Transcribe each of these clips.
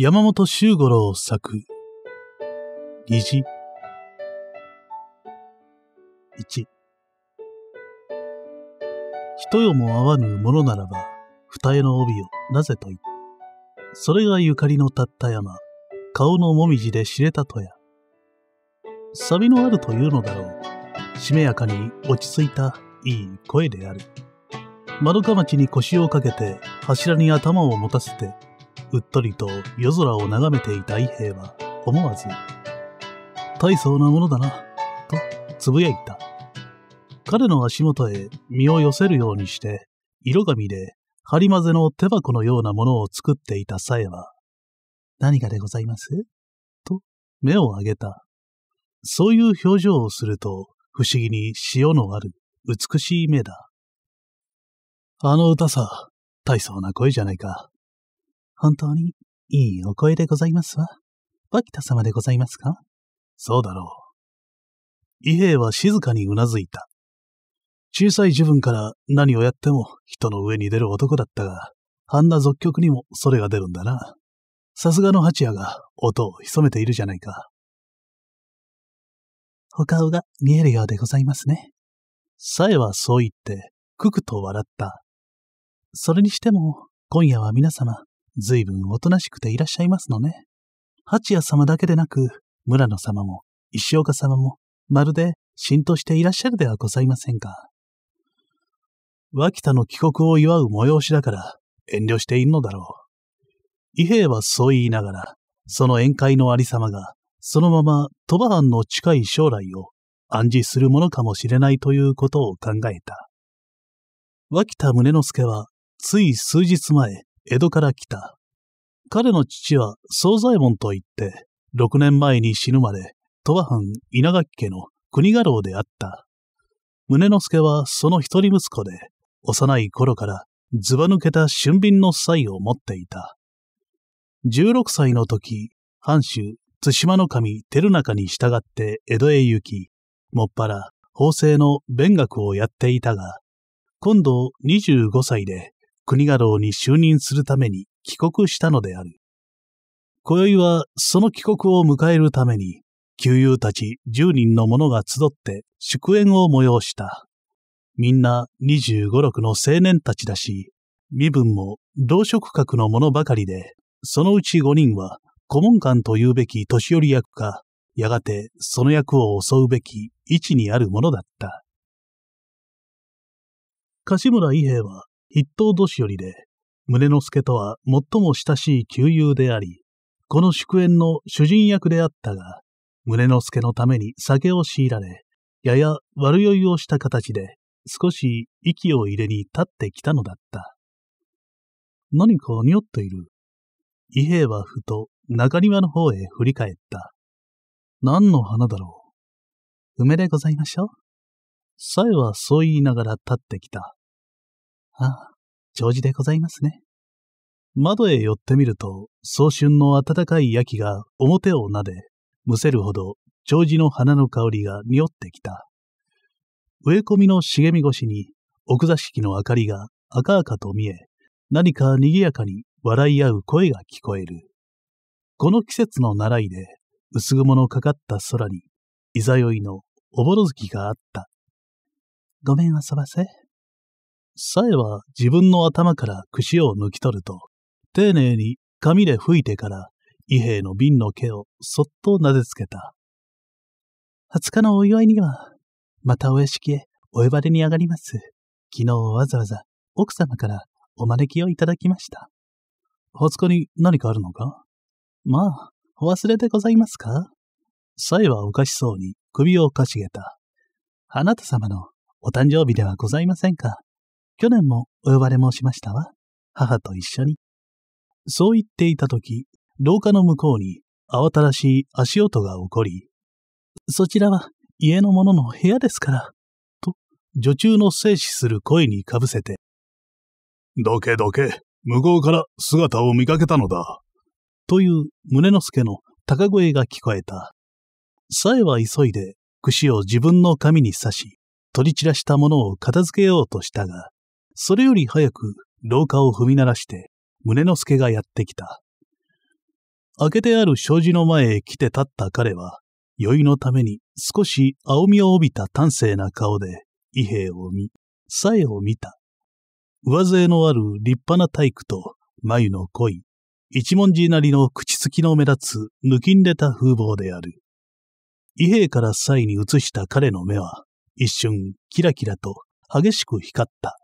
山本周五郎作、虹。1。人よも合わぬものならば、二重の帯をなぜと言それがゆかりのたった山、顔のもみじで知れたとや。サビのあるというのだろう。しめやかに落ち着いたいい声である。窓か町に腰をかけて柱に頭を持たせてうっとりと夜空を眺めていた伊兵は思わず、大層なものだな、とつぶやいた。彼の足元へ身を寄せるようにして、色紙で張り混ぜの手箱のようなものを作っていたさえは、何がでございますと目を上げた。そういう表情をすると、不思議に潮のある美しい目だ。あの歌さ、大層な声じゃないか。本当にいいお声でございますわ。バキタ様でございますかそうだろう。伊兵衛は静かにうなずいた。小さい自分から何をやっても人の上に出る男だったが、あんな俗曲にもそれが出るんだな。さすがの蜂屋が音を潜めているじゃないか。お顔が見えるようでございますね。さえはそう言って、くくと笑った。それにしても、今夜は皆様、随分おとなしくていらっしゃいますのね。八谷様だけでなく、村野様も、石岡様も、まるで浸透していらっしゃるではございませんか。脇田の帰国を祝う催しだから遠慮しているのだろう。伊兵はそう言いながら、その宴会のありさまが、そのまま鳥羽藩の近い将来を暗示するものかもしれないということを考えた。脇田宗之助は、つい数日前、江戸から来た。彼の父は惣左衛門といって、6年前に死ぬまで、戸羽藩稲垣家の国家老であった。宗之助はその一人息子で、幼い頃からずば抜けた俊敏の才を持っていた。16歳の時、藩主津島の神照中に従って江戸へ行き、もっぱら法政の勉学をやっていたが、今度25歳で国家老に就任するために帰国したのである。今宵はその帰国を迎えるために、旧友たち10人の者が集って祝宴を催した。みんな25、6の青年たちだし、身分も同職格の者ばかりで、そのうち5人は顧問官というべき年寄り役か、やがてその役を襲うべき位置にあるものだった。柏村伊兵衛は一等年寄りで、宗之助とは最も親しい旧友であり、この祝宴の主人役であったが、宗之助のために酒を強いられ、やや悪酔いをした形で、少し息を入れに立ってきたのだった。何かにょっている。伊兵衛はふと中庭の方へ振り返った。何の花だろう。梅でございましょう。さえはそう言いながら立ってきた。ああ、長寿でございますね。窓へ寄ってみると、早春の暖かい秋が表を撫で、むせるほど、長寿の花の香りが匂ってきた。植え込みの茂み越しに、奥座敷の明かりが赤々と見え、何か賑やかに笑い合う声が聞こえる。この季節の習いで、薄雲のかかった空に、いざよいのおぼろ月があった。ごめん遊ばせ。さえは自分の頭から櫛を抜き取ると、丁寧に紙で拭いてから伊兵衛の瓶の毛をそっとなでつけた。20日のお祝いには、またお屋敷へお呼ばれに上がります。昨日わざわざ奥様からお招きをいただきました。20日に何かあるのかまあ、お忘れでございますかさえはおかしそうに首をかしげた。あなた様のお誕生日ではございませんか去年もお呼ばれ申しましたわ。母と一緒に。そう言っていたとき、廊下の向こうに慌ただしい足音が起こり、そちらは家の者の部屋ですから、と、女中の静止する声にかぶせて。どけどけ、向こうから姿を見かけたのだ。という宗之助の高声が聞こえた。さえは急いで、櫛を自分の髪に刺し、取り散らしたものを片付けようとしたが、それより早く廊下を踏み鳴らして、宗之助がやってきた。開けてある障子の前へ来て立った彼は、酔いのために少し青みを帯びた端正な顔で、伊兵衛を見、さえを見た。上背のある立派な体育と、眉の濃い、一文字なりの口つきの目立つ、抜きんでた風貌である。伊兵衛から際に移した彼の目は、一瞬、キラキラと激しく光った。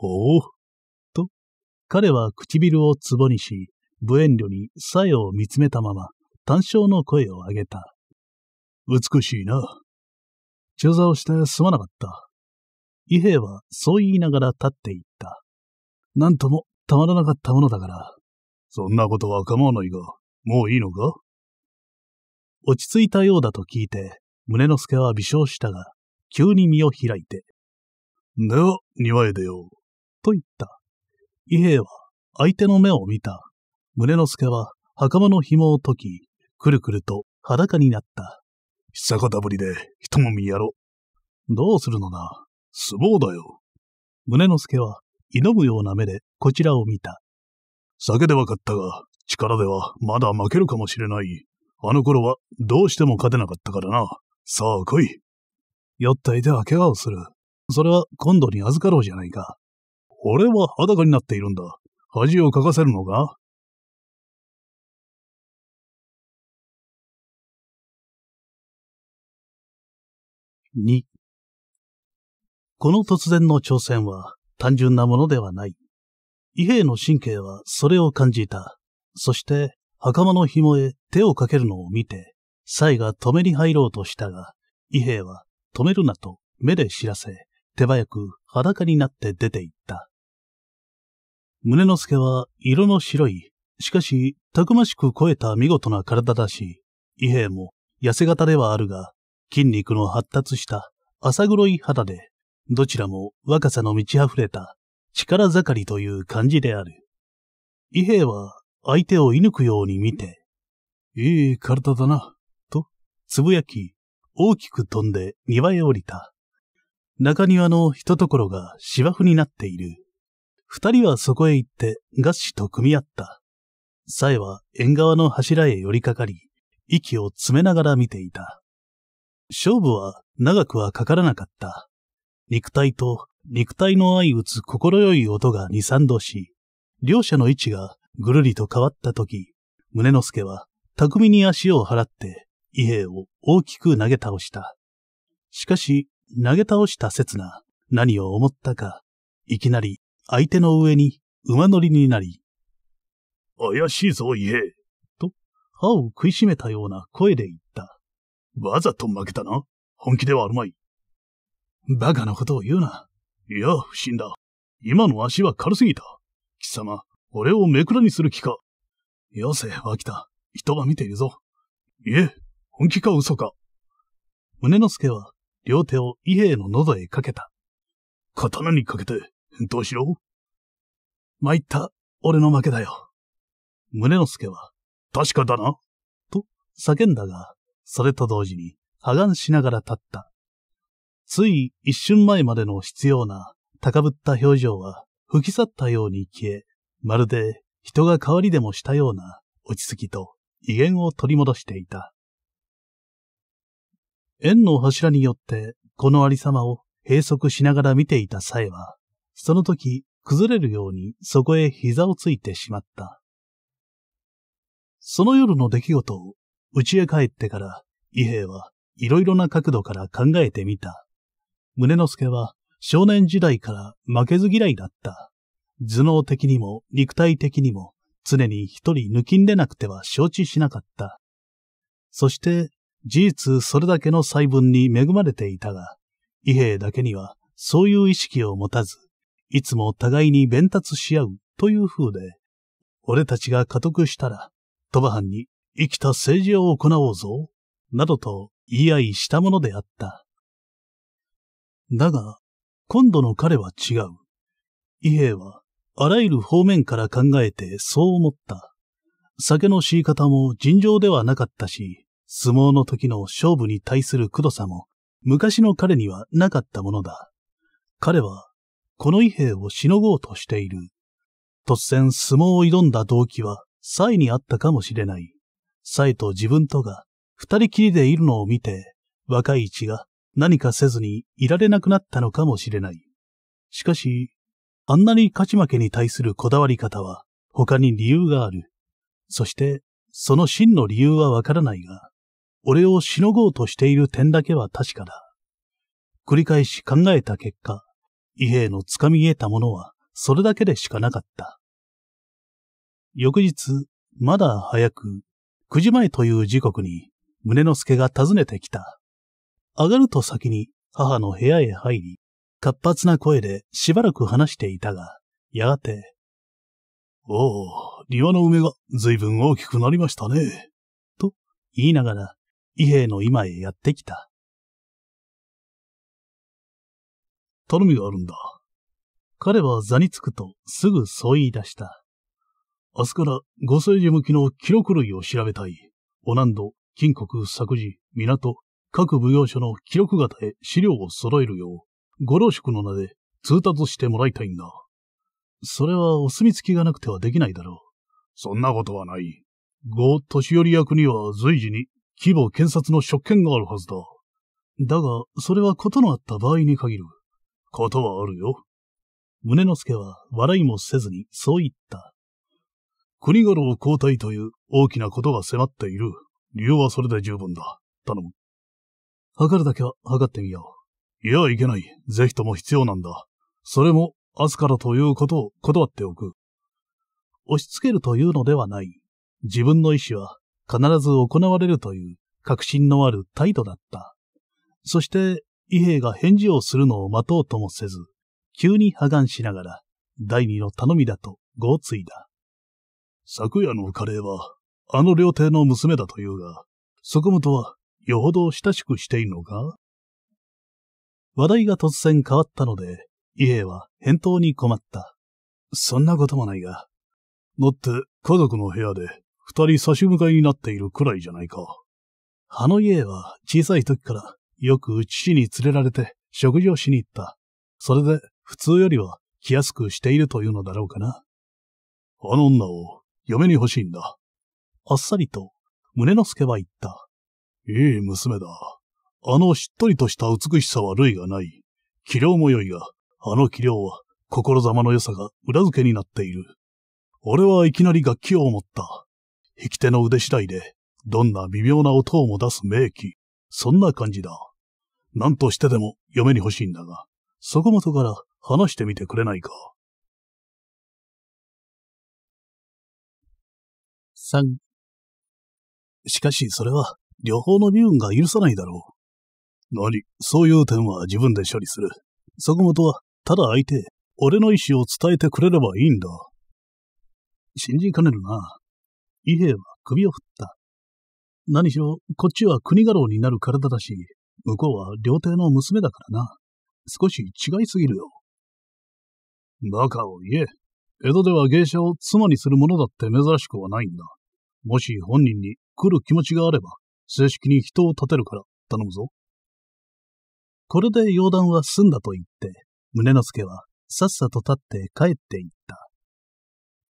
おおと、彼は唇を壺にし、無遠慮にさえを見つめたまま、単笑の声を上げた。美しいな。駐座をしてすまなかった。伊兵はそう言いながら立っていった。なんともたまらなかったものだから。そんなことは構わないが、もういいのか落ち着いたようだと聞いて、胸之助は微笑したが、急に身を開いて。では、庭へ出よう。と言った。伊兵衛は相手の目を見た。宗之助は袴の紐を解き、くるくると裸になった。久方ぶりで一もみやろ。どうするのだ相撲だよ。宗之助は、胃のむような目でこちらを見た。酒ではかったが、力ではまだ負けるかもしれない。あの頃はどうしても勝てなかったからな。さあ来い。酔った相手は怪我をする。それは今度に預かろうじゃないか。俺は裸になっているんだ。恥をかかせるのか2この突然の挑戦は単純なものではない。伊兵の神経はそれを感じた。そして袴の紐へ手をかけるのを見て、サイが止めに入ろうとしたが、伊兵は止めるなと目で知らせ、手早く裸になって出て行った。宗之助は色の白い、しかしたくましく肥えた見事な体だし、伊兵衛も痩せ型ではあるが、筋肉の発達した浅黒い肌で、どちらも若さの満ち溢れた力盛りという感じである。伊兵衛は相手を射抜くように見て、いい体だな、と、つぶやき、大きく飛んで庭へ降りた。中庭の一ところが芝生になっている。二人はそこへ行ってガッシと組み合った。さえは縁側の柱へ寄りかかり、息を詰めながら見ていた。勝負は長くはかからなかった。肉体と肉体の相打つ心よい音が二三度し、両者の位置がぐるりと変わった時、胸之助は巧みに足を払って、伊兵を大きく投げ倒した。しかし、投げ倒した刹那、何を思ったか、いきなり相手の上に馬乗りになり、怪しいぞ、家。と、歯を食いしめたような声で言った。わざと負けたな。本気ではあるまい。バカなことを言うな。いや、不審だ。今の足は軽すぎた。貴様、俺をめくらにする気か。よせ、脇田。人晩見ているぞ。いえ、本気か嘘か。宗之助は両手を伊兵衛の喉へかけた。刀にかけて、どうしろ参った、俺の負けだよ。宗之助は、確かだな、と叫んだが、それと同時に、破顔しながら立った。つい一瞬前までの必要な高ぶった表情は吹き去ったように消え、まるで人が代わりでもしたような落ち着きと威厳を取り戻していた。円の柱によってこのありさまを閉塞しながら見ていた際は、その時崩れるようにそこへ膝をついてしまった。その夜の出来事を家へ帰ってから伊兵衛はいろいろな角度から考えてみた。宗之助は少年時代から負けず嫌いだった。頭脳的にも肉体的にも常に一人抜きんでなくては承知しなかった。そして事実それだけの細分に恵まれていたが、伊兵だけにはそういう意識を持たず、いつも互いに弁達し合うという風で、俺たちが家督したら、鳥羽藩に生きた政治を行おうぞ、などと言い合いしたものであった。だが、今度の彼は違う。伊兵は、あらゆる方面から考えてそう思った。酒の敷い方も尋常ではなかったし、相撲の時の勝負に対するくどさも、昔の彼にはなかったものだ。彼は、この異兵をしのごうとしている。突然相撲を挑んだ動機は、サイにあったかもしれない。サイと自分とが、二人きりでいるのを見て、若い血が何かせずにいられなくなったのかもしれない。しかし、あんなに勝ち負けに対するこだわり方は、他に理由がある。そして、その真の理由はわからないが、俺をしのごうとしている点だけは確かだ。繰り返し考えた結果、伊兵のつかみ得たものはそれだけでしかなかった。翌日、まだ早く、九時前という時刻に、宗之助が訪ねてきた。上がると先に母の部屋へ入り、活発な声でしばらく話していたが、やがて、おお、庭の梅が随分大きくなりましたね。と言いながら、伊兵衛の今へやってきた。頼みがあるんだ。彼は座につくとすぐそう言い出した。明日から五政治向きの記録類を調べたい。お南度、金国、作事、港、各奉行所の記録型へ資料を揃えるよう、ご老職の名で通達してもらいたいんだ。それはお墨付きがなくてはできないだろう。そんなことはない。ご年寄り役には随時に規模検察の職権があるはずだ。だが、それは事のあった場合に限る。ことはあるよ。宗之助は笑いもせずにそう言った。国家老交代という大きなことが迫っている。理由はそれで十分だ。頼む。測るだけは測ってみよう。いや、いけない。ぜひとも必要なんだ。それも、明日からということを断っておく。押し付けるというのではない。自分の意志は必ず行われるという確信のある態度だった。そして、伊兵が返事をするのを待とうともせず、急に破顔しながら、第二の頼みだと、ごついだ。昨夜のカレーは、あの料亭の娘だというが、そこもとは、よほど親しくしているのか話題が突然変わったので、伊兵は返答に困った。そんなこともないが、乗って家族の部屋で二人差し向かいになっているくらいじゃないか。あの家は小さい時からよく父に連れられて食事をしに行った。それで普通よりは来やすくしているというのだろうかな。あの女を嫁に欲しいんだ。あっさりと胸の助は言った。いい娘だ。あのしっとりとした美しさは類がない。器量も良いが、あの器量は心様の良さが裏付けになっている。俺はいきなり楽器を持った。引き手の腕次第で、どんな微妙な音をも出す名器。そんな感じだ。何としてでも嫁に欲しいんだが、そこもとから話してみてくれないか。三。しかしそれは、両方の身分が許さないだろう。何そういう点は自分で処理する。そこもとは、ただ相手、俺の意思を伝えてくれればいいんだ。信じかねるな。伊兵衛は首を振った。何しろ、こっちは国家老になる体だし、向こうは料亭の娘だからな。少し違いすぎるよ。バカを言え。江戸では芸者を妻にするものだって珍しくはないんだ。もし本人に来る気持ちがあれば、正式に人を立てるから頼むぞ。これで洋談は済んだと言って、宗之助はさっさと立って帰っていった。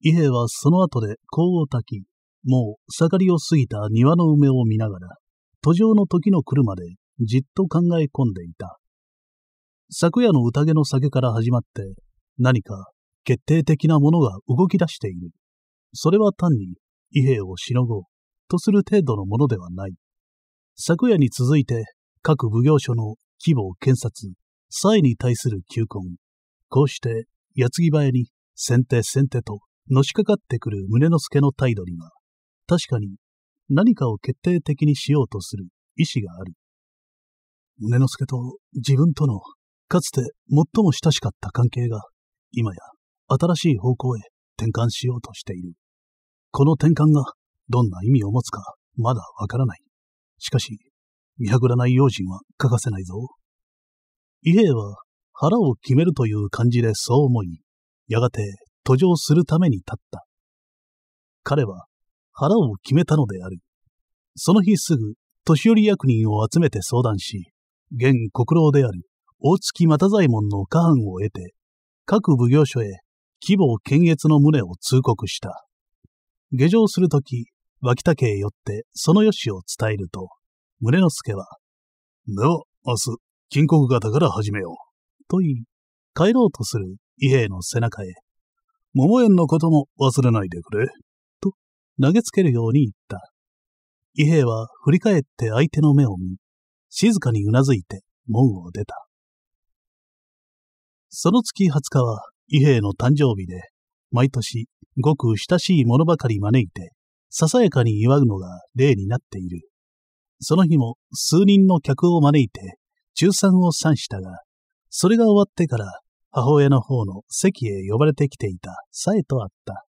伊兵衛はその後で甲を焚き、もう、盛りを過ぎた庭の梅を見ながら、途上の時の来るまでじっと考え込んでいた。昨夜の宴の酒から始まって、何か決定的なものが動き出している。それは単に、異兵をしのごうとする程度のものではない。昨夜に続いて、各奉行所の規模検察、際に対する求婚、こうして、矢継ぎ早に先手先手とのしかかってくる宗之助の態度には、確かに何かを決定的にしようとする意志がある。宗之助と自分とのかつて最も親しかった関係が今や新しい方向へ転換しようとしている。この転換がどんな意味を持つかまだわからない。しかし、見破らない用心は欠かせないぞ。伊兵衛は腹を決めるという感じでそう思い、やがて途上するために立った。彼は腹を決めたのである。その日すぐ、年寄り役人を集めて相談し、現国老である大月又左衛門の下半を得て、各奉行所へ規模検閲の旨を通告した。下城するとき、脇竹へ寄ってその良しを伝えると、宗之助は、では、明日、金国方から始めよう。と言い、帰ろうとする伊兵の背中へ、桃園のことも忘れないでくれ。投げつけるように言った。伊兵衛は振り返って相手の目を見、静かにうなずいて門を出た。その月20日は伊兵衛の誕生日で、毎年ごく親しい者ばかり招いて、ささやかに祝うのが例になっている。その日も数人の客を招いて、中産を賛したが、それが終わってから母親の方の席へ呼ばれてきていたさえとあった。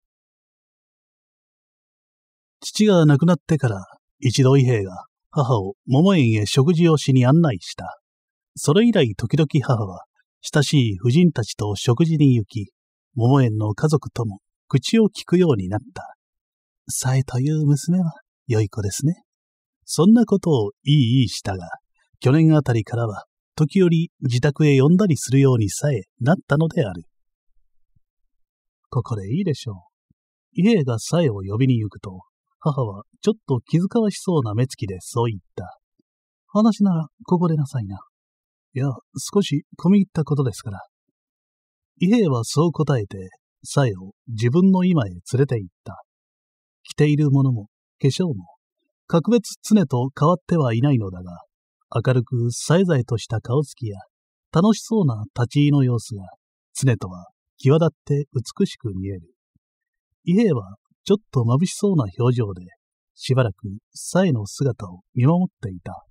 父が亡くなってから、一度伊兵が母を桃園へ食事をしに案内した。それ以来時々母は、親しい婦人たちと食事に行き、桃園の家族とも口を聞くようになった。さえという娘は良い子ですね。そんなことをいいいいしたが、去年あたりからは時折自宅へ呼んだりするようにさえなったのである。ここでいいでしょう。家がさえを呼びに行くと、母はちょっと気遣わしそうな目つきでそう言った。話ならここでなさいな。いや、少し込み入ったことですから。伊兵衛はそう答えて、さえを自分の今へ連れて行った。着ているものも、化粧も、格別常と変わってはいないのだが、明るくさえざえとした顔つきや、楽しそうな立ち居の様子が、常とは際立って美しく見える。伊兵衛はちょっと眩しそうな表情で、しばらく、サエの姿を見守っていた。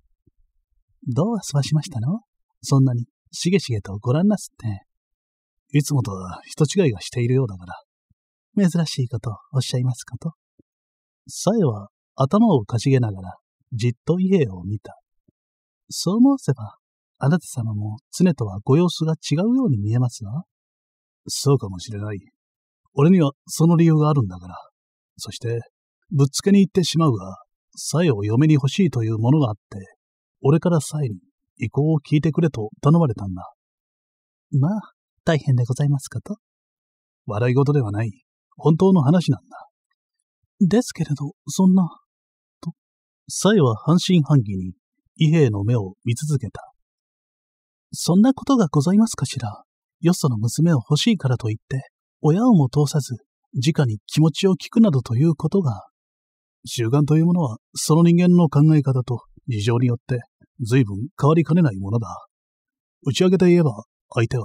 どう遊ばしましたのそんなに、しげしげとご覧なすって。いつもとは人違いがしているようだから。珍しいことおっしゃいますかと。サエは頭をかしげながら、じっと家を見た。そう申せば、あなた様も常とはご様子が違うように見えますが。そうかもしれない。俺にはその理由があるんだから。そして、ぶっつけに行ってしまうが、さえを嫁に欲しいというものがあって、俺からさえに意向を聞いてくれと頼まれたんだ。まあ、大変でございますかと。笑い事ではない、本当の話なんだ。ですけれど、そんな、と、さえは半信半疑に、伊兵衛の目を見続けた。そんなことがございますかしら。よその娘を欲しいからと言って、親をも通さず、直に気持ちを聞くなどということが、習慣というものは、その人間の考え方と事情によって随分変わりかねないものだ。打ち上げて言えば、相手は、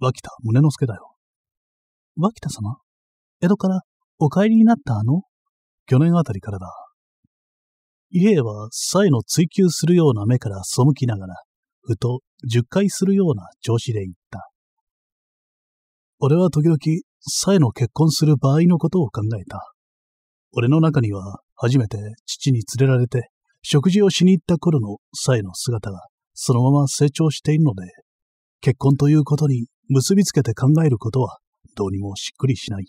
脇田宗之助だよ。脇田様江戸からお帰りになったあの去年あたりからだ。伊兵衛は、才の追求するような目から背きながら、ふと、十回するような調子で言った。俺は時々、サエの結婚する場合のことを考えた。俺の中には、初めて父に連れられて、食事をしに行った頃のサエの姿が、そのまま成長しているので、結婚ということに結びつけて考えることは、どうにもしっくりしない。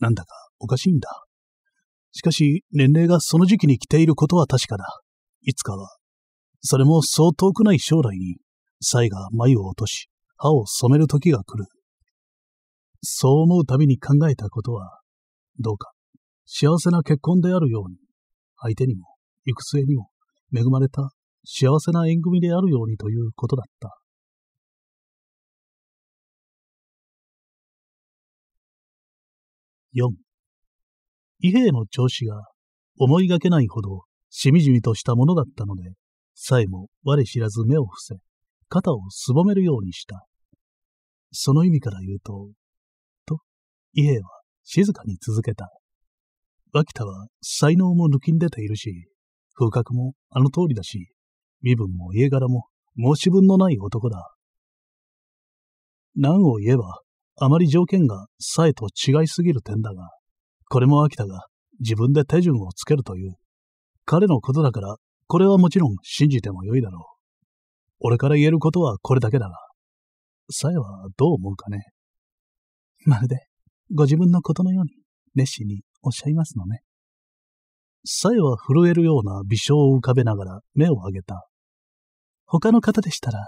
なんだかおかしいんだ。しかし、年齢がその時期に来ていることは確かだ。いつかは、それもそう遠くない将来に、サイが眉を落とし、歯を染める時が来るそう思うたびに考えたことは、どうか幸せな結婚であるように、相手にも、行く末にも恵まれた幸せな縁組であるようにということだった。四、伊兵の調子が思いがけないほどしみじみとしたものだったので、さえも我知らず目を伏せ、肩をすぼめるようにした。その意味から言うと、家は静かに続けた。脇田は才能も抜きん出ているし、風格もあの通りだし、身分も家柄も申し分のない男だ。何を言えば、あまり条件がさえと違いすぎる点だが、これも秋田が自分で手順をつけるという。彼のことだから、これはもちろん信じてもよいだろう。俺から言えることはこれだけだが、さえはどう思うかね。まるで、ご自分のことのように熱心におっしゃいますのね。さえは震えるような微笑を浮かべながら目を上げた。他の方でしたら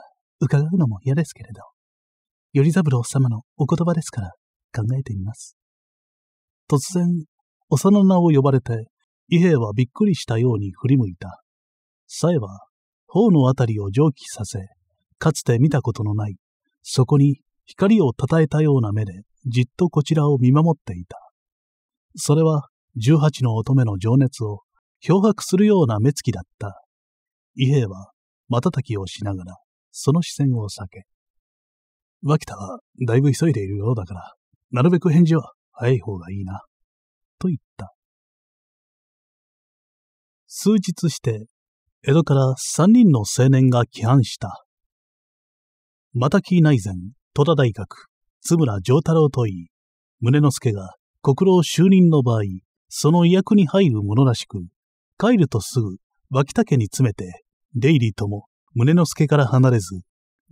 伺うのも嫌ですけれど、頼三郎様のお言葉ですから考えてみます。突然、幼名を呼ばれて、伊兵はびっくりしたように振り向いた。さえは、頬のあたりを蒸気させ、かつて見たことのない、そこに光をたたえたような目でじっとこちらを見守っていた。それは、十八の乙女の情熱を漂白するような目つきだった。伊兵衛は、瞬きをしながら、その視線を避け。脇田は、だいぶ急いでいるようだから、なるべく返事は早い方がいいな。と言った。数日して、江戸から三人の青年が帰還した。またき内前、戸田大学、津村上太郎といい、宗之助が国老就任の場合、その威役に入るものらしく、帰るとすぐ脇田家に詰めて、出入りとも宗之助から離れず、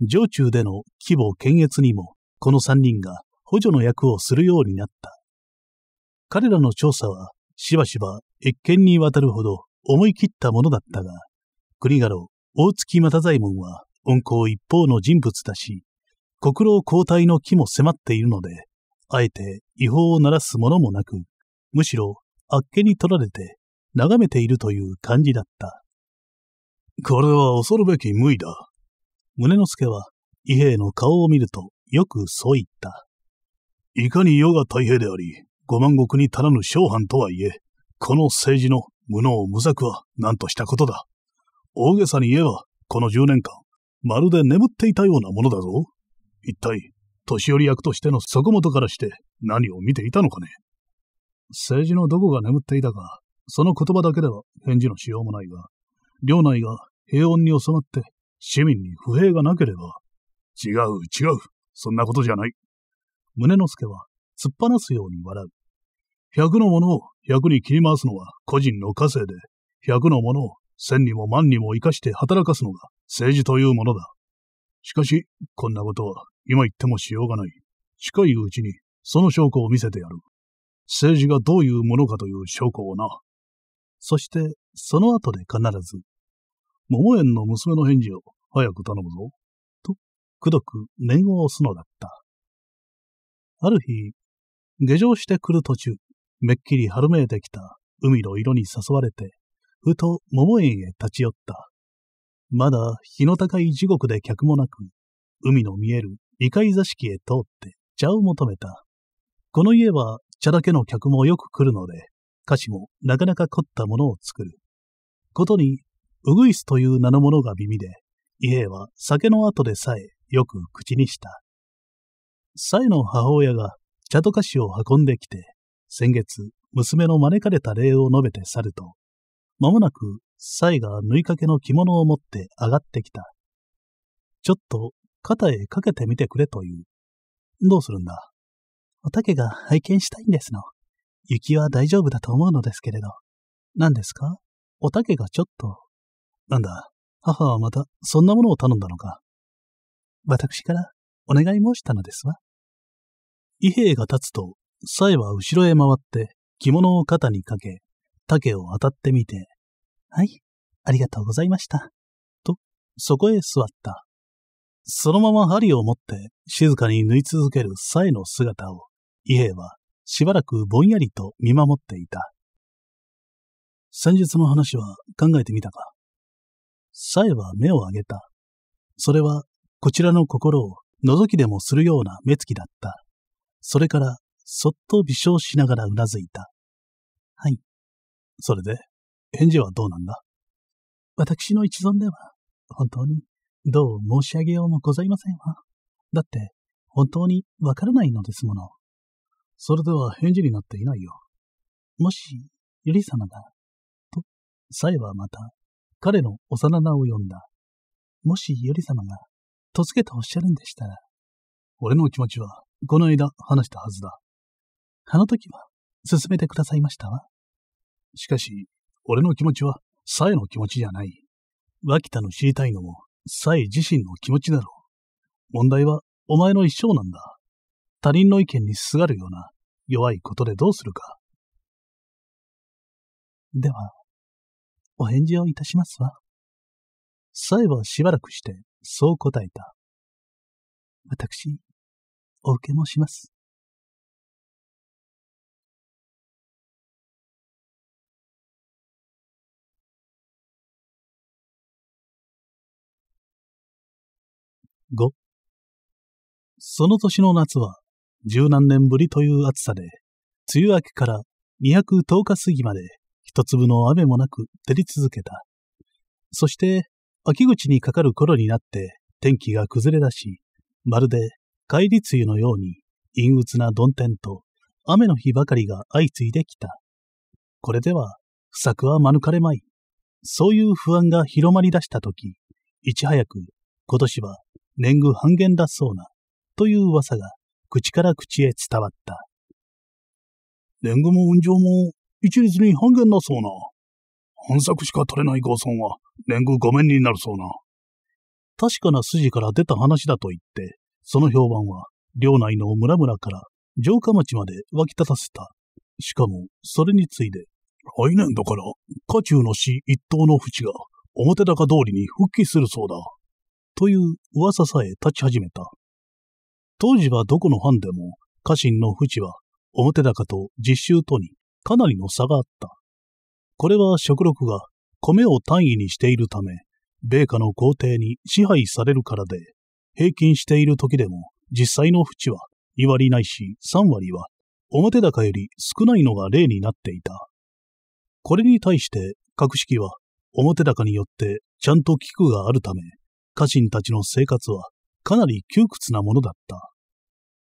城中での規模検閲にも、この三人が補助の役をするようになった。彼らの調査は、しばしば越見にわたるほど思い切ったものだったが、国家老、大月又左衛門は、温厚一方の人物だし、国老交代の木も迫っているので、あえて違法を鳴らすものもなく、むしろあっけに取られて眺めているという感じだった。これは恐るべき無意だ。宗之助は、伊兵衛の顔を見ると、よくそう言った。いかに世が太平であり、五万石に足らぬ商藩とはいえ、この政治の無能無策は何としたことだ。大げさに言えば、この10年間、まるで眠っていたようなものだぞ。一体、年寄り役としての底元からして何を見ていたのかね。政治のどこが眠っていたか、その言葉だけでは返事のしようもないが、領内が平穏に収まって、市民に不平がなければ、違う違う、そんなことじゃない。宗之助は突っ放すように笑う。百のものを百に切り回すのは個人の稼いで、百のものを千にも万にも生かして働かすのが政治というものだ。しかし、こんなことは今言ってもしようがない。近いうちに、その証拠を見せてやる。政治がどういうものかという証拠をな。そして、その後で必ず、桃園の娘の返事を早く頼むぞ。と、くどく念を押すのだった。ある日、下城してくる途中、めっきり春めいてきた海の色に誘われて、ふと桃園へ立ち寄った。まだ日の高い地獄で客もなく、海の見える異界座敷へ通って茶を求めた。この家は茶だけの客もよく来るので、菓子もなかなか凝ったものを作る。ことに、ウグイスという名のものが耳で、伊兵衛は酒の後でさえよく口にした。さえの母親が茶と菓子を運んできて、先月、娘の招かれた礼を述べて去ると、まもなく、サイが縫いかけの着物を持って上がってきた。ちょっと肩へかけてみてくれという。どうするんだおたけが拝見したいんですの。雪は大丈夫だと思うのですけれど。何ですかおたけがちょっと。なんだ母はまた、そんなものを頼んだのか。私から、お願い申したのですわ。伊兵が立つと、さえは後ろへ回って、着物を肩にかけ、竹を当たってみて、はい、ありがとうございました。と、そこへ座った。そのまま針を持って静かに縫い続けるサエの姿を、伊兵衛はしばらくぼんやりと見守っていた。先日の話は考えてみたか。サエは目を上げた。それは、こちらの心を覗きでもするような目つきだった。それから、そっと微笑しながらうなずいた。はい。それで、返事はどうなんだ私の一存では、本当にどう申し上げようもございませんわ。だって、本当にわからないのですもの。それでは返事になっていないよ。もし、ゆり様が、と、さえはまた、彼の幼名を呼んだ。もしゆり様が、とつけとおっしゃるんでしたら、俺の気持ちは、この間話したはずだ。あの時は、進めてくださいましたわ。しかし、俺の気持ちは、さえの気持ちじゃない。脇田の知りたいのも、サイ自身の気持ちだろう。問題は、お前の一生なんだ。他人の意見にすがるような、弱いことでどうするか。では、お返事をいたしますわ。サイはしばらくして、そう答えた。私、お受けもします。5その年の夏は十何年ぶりという暑さで、梅雨明けから210日過ぎまで一粒の雨もなく照り続けた。そして秋口にかかる頃になって天気が崩れ出し、まるで帰り梅雨のように陰鬱な曇天と雨の日ばかりが相次いできた。これでは不作は免れまい。そういう不安が広まり出したとき、いち早く今年は年貢半減だそうな、という噂が口から口へ伝わった。年貢も運上も一律に半減だそうな。半作しか取れない合村は年貢御免になるそうな。確かな筋から出た話だと言って、その評判は領内の村々から城下町まで湧き立たせた。しかも、それについで、来年度から家中の市一等の淵が表高通りに復帰するそうだ。という噂さえ立ち始めた。当時はどこの藩でも家臣の淵は表高と実習とにかなりの差があった。これは食録が米を単位にしているため、米下の皇帝に支配されるからで、平均している時でも実際の淵は2割ないし3割は表高より少ないのが例になっていた。これに対して格式は表高によってちゃんと効くがあるため、家臣たちの生活はかなり窮屈なものだった。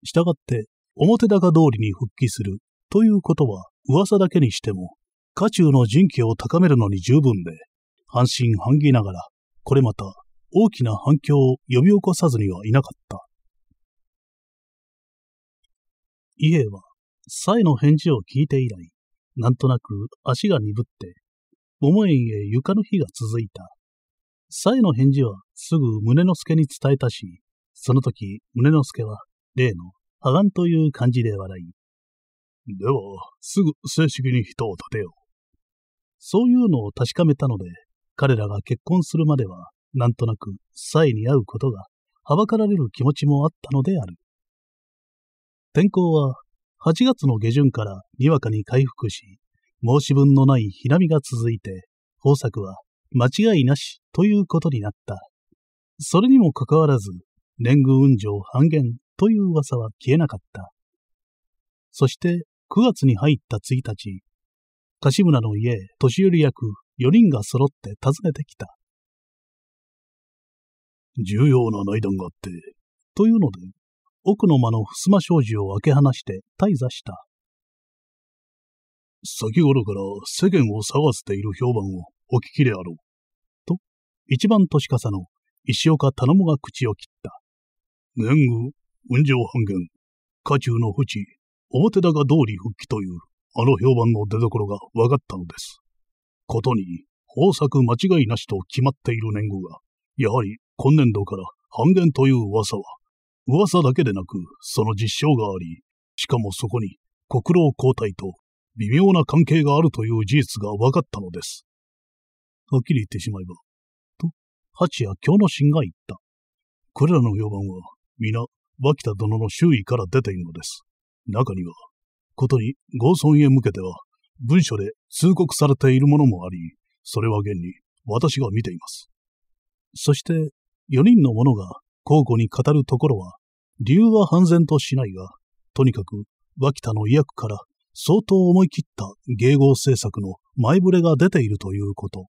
したがって、表高通りに復帰するということは噂だけにしても、家中の人気を高めるのに十分で、半信半疑ながら、これまた大きな反響を呼び起こさずにはいなかった。伊兵は、サイの返事を聞いて以来、なんとなく足が鈍って、桃園へ床の日が続いた。さえの返事はすぐ胸之助に伝えたし、その時、胸之助は、例の、破顔という感じで笑い。では、すぐ正式に人を立てよう。そういうのを確かめたので、彼らが結婚するまでは、なんとなく、サイに会うことが、はばかられる気持ちもあったのである。天候は、8月の下旬からにわかに回復し、申し分のないひなみが続いて、豊作は間違いなしということになった。それにもかかわらず、年貢運上半減という噂は消えなかった。そして9月に入った1日、柏村の家年寄り役4人が揃って訪ねてきた。重要な内談があって、というので、奥の間の襖障子を開け放して退座した。先頃から世間を騒がせている評判をお聞きであろう。一番年笠の石岡頼もが口を切った。年貢、雲上半減、家中の不知、表田が通り復帰という、あの評判の出所が分かったのです。ことに、豊作間違いなしと決まっている年貢が、やはり今年度から半減という噂は、噂だけでなく、その実証があり、しかもそこに、国労交代と微妙な関係があるという事実が分かったのです。はっきり言ってしまえば、八や京之進が言った。これらの評判は、皆、脇田殿の周囲から出ているのです。中には、ことに合村へ向けては、文書で通告されているものもあり、それは現に私が見ています。そして、四人の者が交互に語るところは、理由は判然としないが、とにかく脇田の意訳から相当思い切った迎合政策の前触れが出ているということ。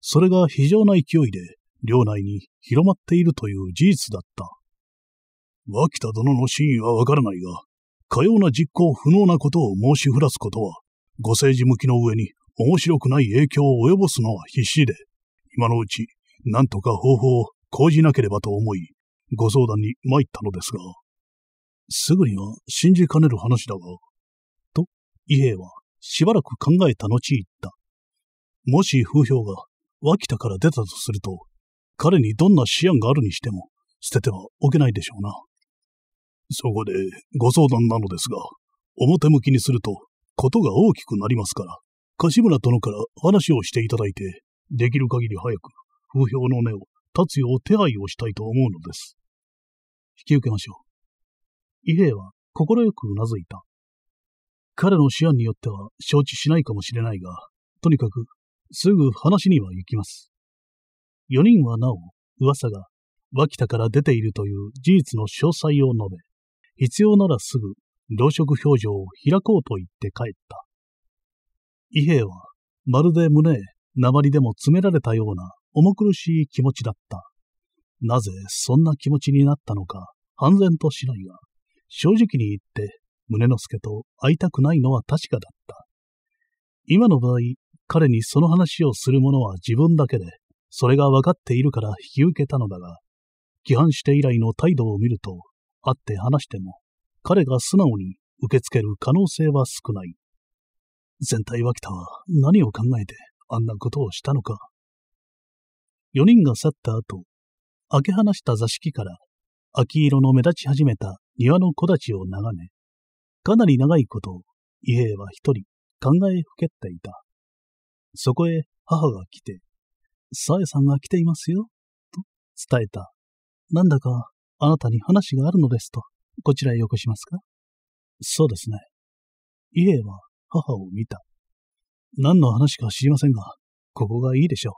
それが非常な勢いで領内に広まっているという事実だった。脇田殿の真意はわからないが、かような実行不能なことを申し降らすことは、ご政治向きの上に面白くない影響を及ぼすのは必死で、今のうち、何とか方法を講じなければと思い、ご相談に参ったのですが、すぐには信じかねる話だが、と、伊兵衛はしばらく考えた後言った。もし風評が脇田から出たとすると、彼にどんな思案があるにしても、捨ててはおけないでしょうな。そこで、ご相談なのですが、表向きにすると、ことが大きくなりますから、柏村殿から話をしていただいて、できる限り早く、風評の根を立つよう手配をしたいと思うのです。引き受けましょう。伊兵衛は快くうなずいた。彼の思案によっては承知しないかもしれないが、とにかく、すぐ話には行きます。4人はなお、噂が、脇田から出ているという事実の詳細を述べ、必要ならすぐ、同色表情を開こうと言って帰った。伊兵衛は、まるで胸へ、鉛でも詰められたような重苦しい気持ちだった。なぜそんな気持ちになったのか、安然としないが、正直に言って、胸之助と会いたくないのは確かだった。今の場合、彼にその話をする者は自分だけで、それが分かっているから引き受けたのだが、規範して以来の態度を見ると、会って話しても、彼が素直に受け付ける可能性は少ない。全体脇田は何を考えてあんなことをしたのか。四人が去った後、開け放した座敷から、秋色の目立ち始めた庭の木立を眺め、かなり長いことを、伊兵は一人考えふけっていた。そこへ母が来て、さえさんが来ていますよ、と伝えた。なんだか、あなたに話があるのですと、こちらへよこしますかそうですね。イエは母を見た。何の話か知りませんが、ここがいいでしょ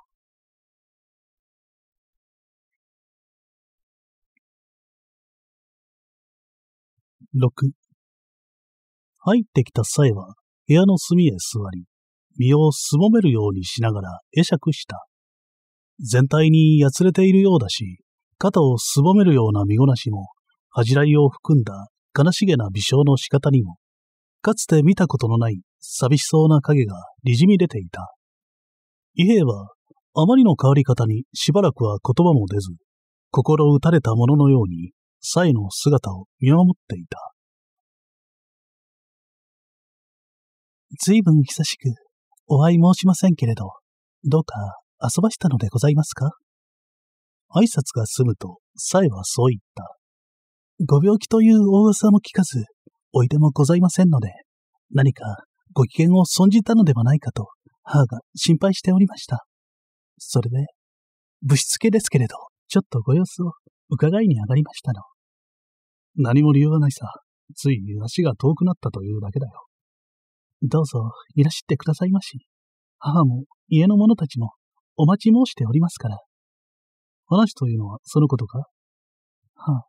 う。6入ってきた際は部屋の隅へ座り、身をすぼめるようにしながら会釈した。全体にやつれているようだし、肩をすぼめるような身ごなしも、恥じらいを含んだ悲しげな微笑の仕方にも、かつて見たことのない寂しそうな影がにじみ出ていた。伊兵衛は、あまりの変わり方にしばらくは言葉も出ず、心打たれたもののように、サイの姿を見守っていた。随分久しくお会い申しませんけれど、どうか遊ばしたのでございますか挨拶が済むと、さえはそう言った。ご病気という大噂も聞かず、おいでもございませんので、何かご機嫌を損じたのではないかと、母が心配しておりました。それで、ぶしつけですけれど、ちょっとご様子を伺いに上がりましたの。何も理由はないさ。つい足が遠くなったというだけだよ。どうぞいらしてくださいまし。母も家の者たちもお待ち申しておりますから。話というのはそのことかはあ。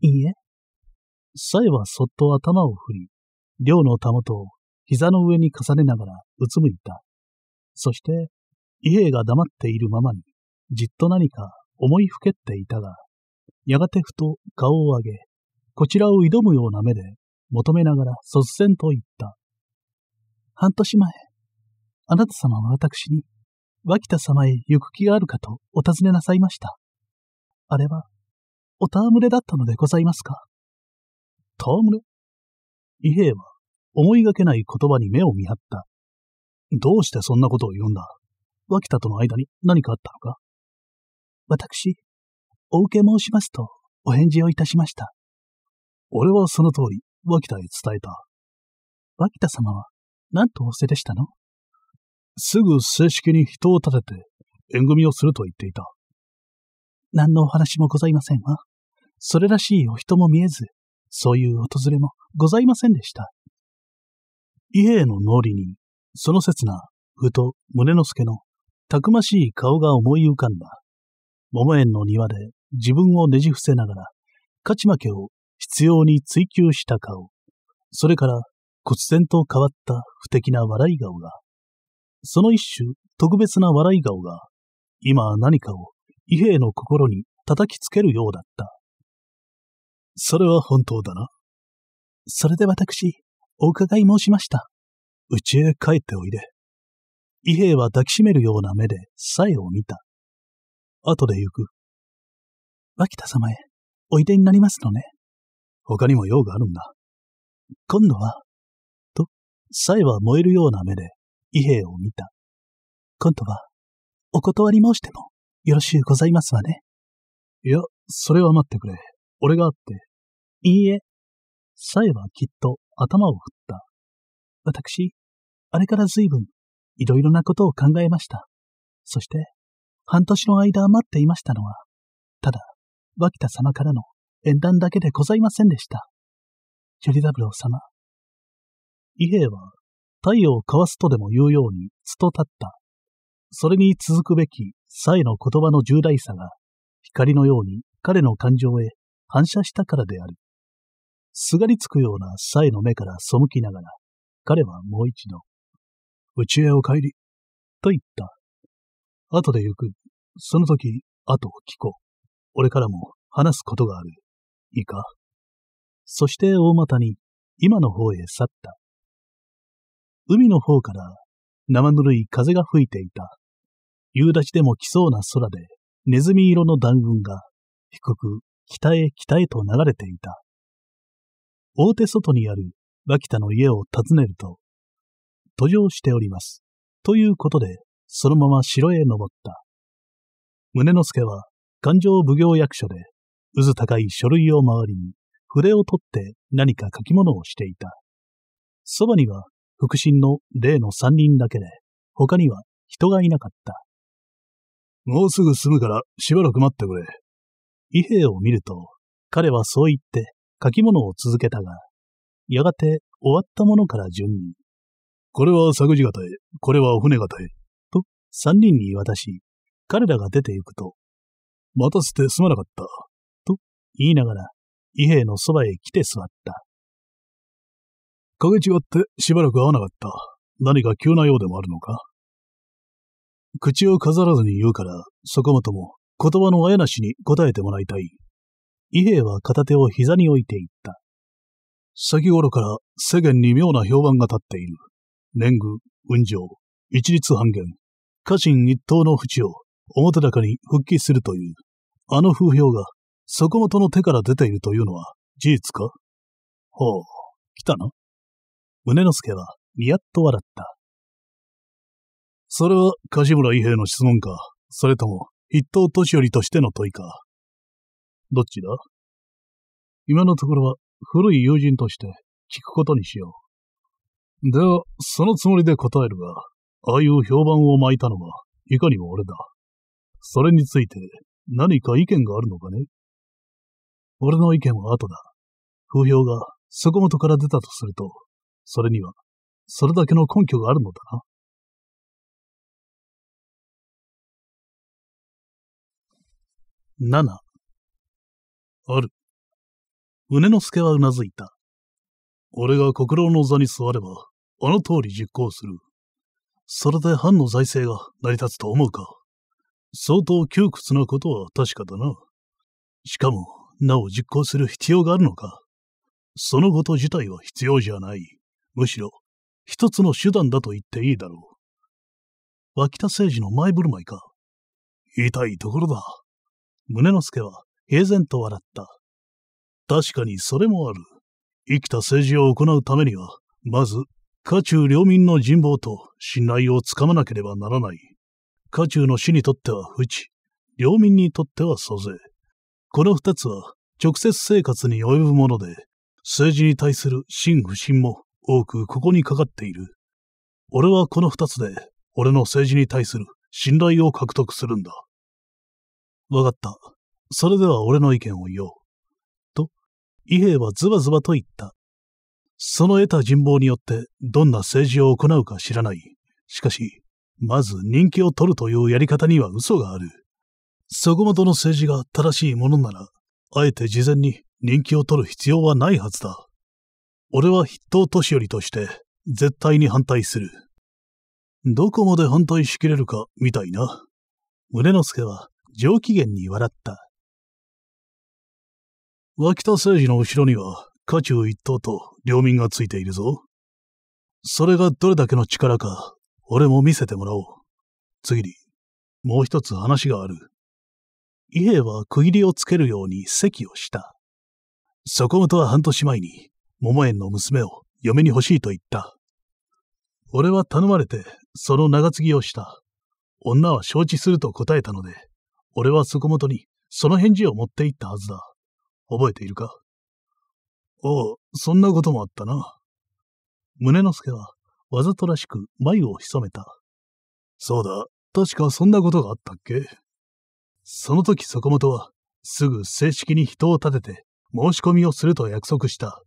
いいえ。さえはそっと頭を振り、寮のたもとを膝の上に重ねながらうつむいた。そして、伊兵が黙っているままに、じっと何か思いふけっていたが、やがてふと顔を上げ、こちらを挑むような目で求めながら率先と言った。半年前、あなた様は私に脇田様へ行く気があるかとお尋ねなさいました。あれは、お戯れだったのでございますか戯れ伊兵衛は思いがけない言葉に目を見張った。どうしてそんなことを言うんだ脇田との間に何かあったのか私、お受け申しますとお返事をいたしました。俺はその通り、脇田へ伝えた。脇田様は、何とお世でしたのすぐ正式に人を立てて、縁組をすると言っていた。何のお話もございませんわ。それらしいお人も見えず、そういう訪れもございませんでした。伊兵衛の脳裏に、その刹那、ふと胸之助のたくましい顔が思い浮かんだ。桃園の庭で自分をねじ伏せながら、勝ち負けを執拗に追求した顔。それから、忽然と変わった不敵な笑い顔が、その一種、特別な笑い顔が、今何かを、伊兵の心に叩きつけるようだった。それは本当だな。それで私、お伺い申しました。うちへ帰っておいで。伊兵は抱きしめるような目で、さえを見た。後で行く。脇田様へ、おいでになりますのね。他にも用があるんだ。今度は、と、さえは燃えるような目で、伊兵衛を見た。今度は、お断り申しても、よろしゅうございますわね。いや、それは待ってくれ。俺があって。いいえ。さえはきっと頭を振った。私、あれから随分、いろいろなことを考えました。そして、半年の間待っていましたのは、ただ、脇田様からの縁談だけでございませんでした。ブロー様。伊兵衛は太陽をかわすとでも言うように、つと立った。それに続くべき、さえの言葉の重大さが、光のように彼の感情へ反射したからである。すがりつくようなさえの目から背きながら、彼はもう一度、宙へお帰り、と言った。後で行く。その時、後を聞こう。俺からも話すことがある。いいかそして大股に今の方へ去った。海の方から生ぬるい風が吹いていた。夕立でも来そうな空で、ネズミ色の弾群が低く北へ北へと流れていた。大手外にある脇田の家を訪ねると、途上しております。ということで、そのまま城へ登った。宗之助は、勘定奉行役所で、渦高い書類を回りに、筆を取って何か書き物をしていた。そばには、腹心の例の三人だけで、他には人がいなかった。もうすぐ済むからしばらく待ってくれ。伊兵を見ると、彼はそう言って書き物を続けたが、やがて終わったものから順に、これは作事たへ、これは船たへ、と三人に渡し、彼らが出て行くと、待たせてすまなかった、と言いながら、伊兵のそばへ来て座った。影違ってしばらく会わなかった。何か急な用でもあるのか口を飾らずに言うから、そこもとも言葉のあやなしに答えてもらいたい。伊兵衛は片手を膝に置いていった。先頃から世間に妙な評判が立っている。年貢、運上、一律半減、家臣一等の淵を表高に復帰するという、あの風評が、そこもとの手から出ているというのは事実かほう、来たな。宗之助は、にやっと笑った。それは、梶村伊兵衛の質問か、それとも、一頭年寄りとしての問いか。どっちだ今のところは、古い友人として、聞くことにしよう。では、そのつもりで答えるが、ああいう評判を巻いたのは、いかにも俺だ。それについて、何か意見があるのかね俺の意見は後だ。風評が、そこもとから出たとすると、それには、それだけの根拠があるのだな。七。ある。うねのすけはうなずいた。俺が国老の座に座れば、あの通り実行する。それで藩の財政が成り立つと思うか。相当窮屈なことは確かだな。しかも、なお実行する必要があるのか。そのこと自体は必要じゃない。むしろ、一つの手段だと言っていいだろう。脇田誠治の前振る舞いか。痛いところだ。宗之助は平然と笑った。確かにそれもある。生きた政治を行うためには、まず、家中領民の人望と信頼をつかまなければならない。家中の死にとっては不知、領民にとっては租税。この二つは直接生活に及ぶもので、政治に対する真不信も多くここにかかっている。俺はこの二つで、俺の政治に対する信頼を獲得するんだ。わかった。それでは俺の意見を言おう。と、伊兵衛はズバズバと言った。その得た人望によってどんな政治を行うか知らない。しかし、まず人気を取るというやり方には嘘がある。そこまでの政治が正しいものなら、あえて事前に人気を取る必要はないはずだ。俺は筆頭年寄りとして、絶対に反対する。どこまで反対しきれるか、みたいな。宗之助は、上機嫌に笑った。脇田誠治の後ろには、家中一頭と領民がついているぞ。それがどれだけの力か、俺も見せてもらおう。次に、もう一つ話がある。伊兵衛は区切りをつけるように席をした。そこもとは半年前に、桃園の娘を嫁に欲しいと言った。俺は頼まれて、その長継ぎをした。女は承知すると答えたので、俺はそこもとに、その返事を持って行ったはずだ。覚えているかおう、そんなこともあったな。胸之助は、わざとらしく眉を潜めた。そうだ、確かそんなことがあったっけその時そこもとは、すぐ正式に人を立てて、申し込みをすると約束した。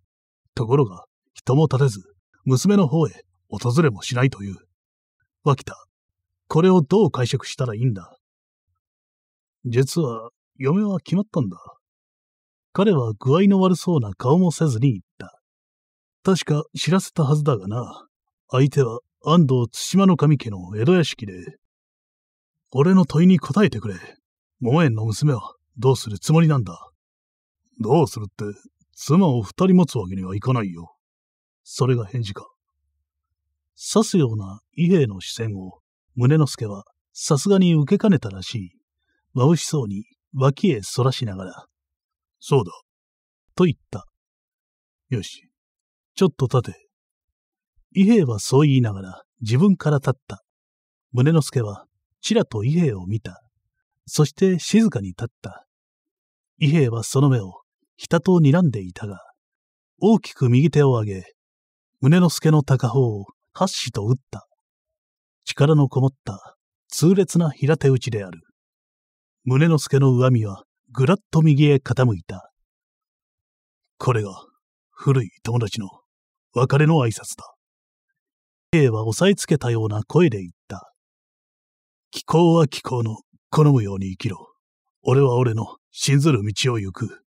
ところが、人も立てず、娘の方へ訪れもしないという。脇田、これをどう解釈したらいいんだ実は、嫁は決まったんだ。彼は具合の悪そうな顔もせずに言った。確か知らせたはずだがな。相手は安藤対馬の神家の江戸屋敷で。俺の問いに答えてくれ。桃園の娘はどうするつもりなんだどうするって妻を二人持つわけにはいかないよ。それが返事か。刺すような異兵の視線を、胸之助はさすがに受けかねたらしい。眩しそうに脇へ反らしながら、そうだ。と言った。よし。ちょっと立て。伊兵衛はそう言いながら自分から立った。胸之助はちらと異兵を見た。そして静かに立った。伊兵衛はその目をひたと睨んでいたが、大きく右手を上げ、胸の助の高方を八死と打った。力のこもった痛烈な平手打ちである。胸の助の上身はぐらっと右へ傾いた。これが古い友達の別れの挨拶だ。K は押さえつけたような声で言った。気候は気候の好むように生きろ。俺は俺の信ずる道を行く。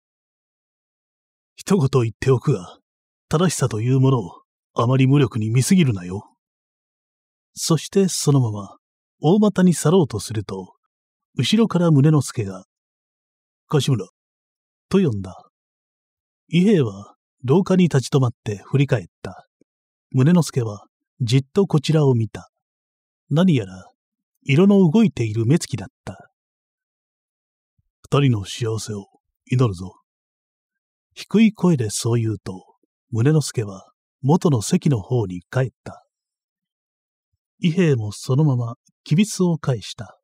一言言っておくが、正しさというものをあまり無力に見すぎるなよ。そしてそのまま、大股に去ろうとすると、後ろから胸之助が、柏村、と呼んだ。伊兵衛は廊下に立ち止まって振り返った。胸之助はじっとこちらを見た。何やら、色の動いている目つきだった。二人の幸せを祈るぞ。低い声でそう言うと、宗之助は元の席の方に帰った。伊兵衛もそのまま、機びを返した。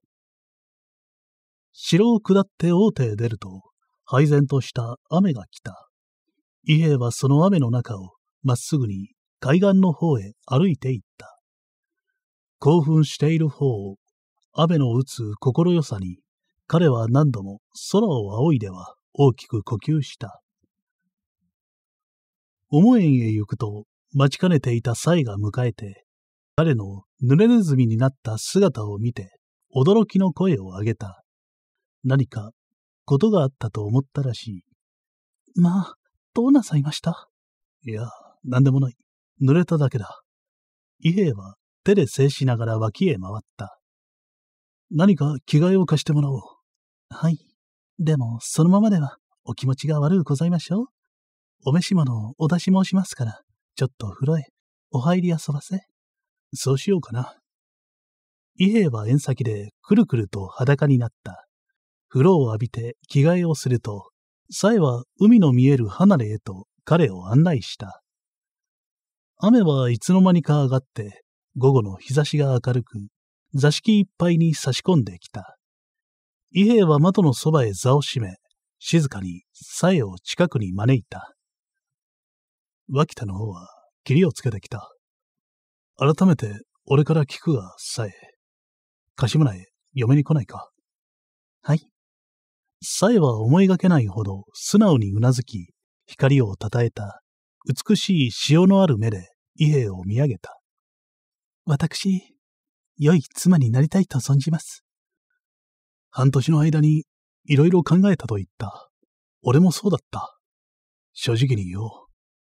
城を下って大手へ出ると、廃然とした雨が来た。伊兵衛はその雨の中をまっすぐに海岸の方へ歩いていった。興奮している方を、雨の打つ心よさに、彼は何度も空を仰いでは大きく呼吸した。桃園へ行くと、待ちかねていたサイが迎えて、彼の濡れネズミになった姿を見て、驚きの声を上げた。何か、ことがあったと思ったらしい。まあ、どうなさいましたいや、何でもない。濡れただけだ。伊兵衛は手で制しながら脇へ回った。何か着替えを貸してもらおう。はい。でも、そのままではお気持ちが悪うございましょう。お召し物をお出し申しますから、ちょっと風呂へ、お入り遊ばせ。そうしようかな。伊兵衛は縁先でくるくると裸になった。風呂を浴びて着替えをすると、さえは海の見える離れへと彼を案内した。雨はいつの間にか上がって、午後の日差しが明るく、座敷いっぱいに差し込んできた。伊兵衛は窓のそばへ座を閉め、静かにさえを近くに招いた。脇田の方は、霧をつけてきた。改めて、俺から聞くが、さえ。柏村へ、嫁に来ないか。はい。さえは思いがけないほど、素直にうなずき、光をたたえた、美しい潮のある目で、伊兵を見上げた。私、良い妻になりたいと存じます。半年の間に、いろいろ考えたと言った。俺もそうだった。正直に言おう。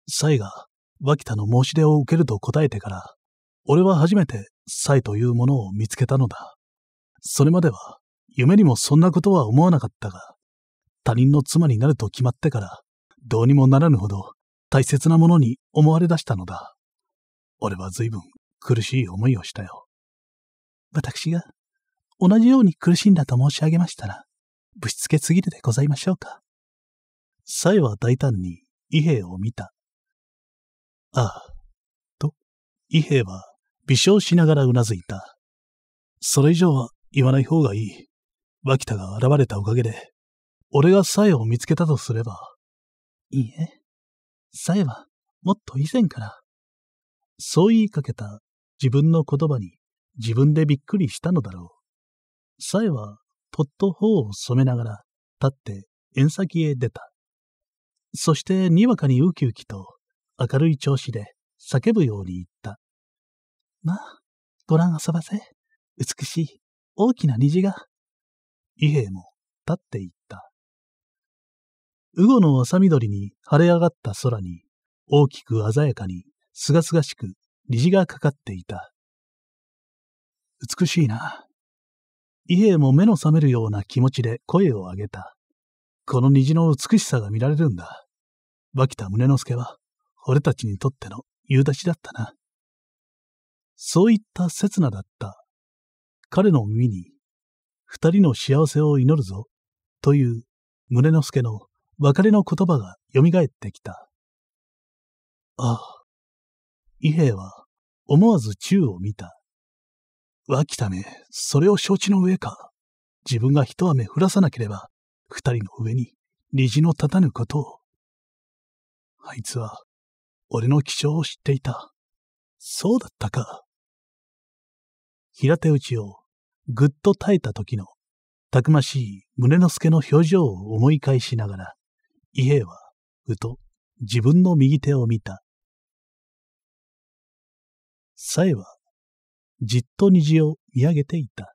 サイが、脇田の申し出を受けると答えてから、俺は初めてサイというものを見つけたのだ。それまでは、夢にもそんなことは思わなかったが、他人の妻になると決まってから、どうにもならぬほど大切なものに思われ出したのだ。俺は随分苦しい思いをしたよ。私が同じように苦しんだと申し上げましたら、ぶしつけすぎるでございましょうか。サイは大胆に伊兵を見た。ああ、と、伊兵は微笑しながらうなずいた。それ以上は言わない方がいい。脇田が現れたおかげで、俺がサエを見つけたとすれば。いいえ、サエはもっと以前から。そう言いかけた自分の言葉に自分でびっくりしたのだろう。サエはポッと頬を染めながら立って縁先へ出た。そしてにわかにウキウキと明るい調子で叫ぶように言った。まあ、ご覧遊ばせ。美しい、大きな虹が。伊兵衛も立っていった。ゴの朝緑に晴れ上がった空に、大きく鮮やかに、すがすがしく虹がかかっていた。美しいな。伊兵衛も目の覚めるような気持ちで声を上げた。この虹の美しさが見られるんだ。脇田宗之助は、俺たちにとっての夕立だったな。そういった刹那だった。彼の耳に、二人の幸せを祈るぞ、という宗之助の別れの言葉が蘇ってきた。ああ。伊兵衛は思わず宙を見た。わきため、それを承知の上か。自分が一雨降らさなければ、二人の上に虹の立たぬことを。あいつは、俺の気象を知っていた。そうだったか。平手打ちをぐっと耐えた時の、たくましい胸の助の表情を思い返しながら、伊兵衛は、ふと自分の右手を見た。さえは、じっと虹を見上げていた。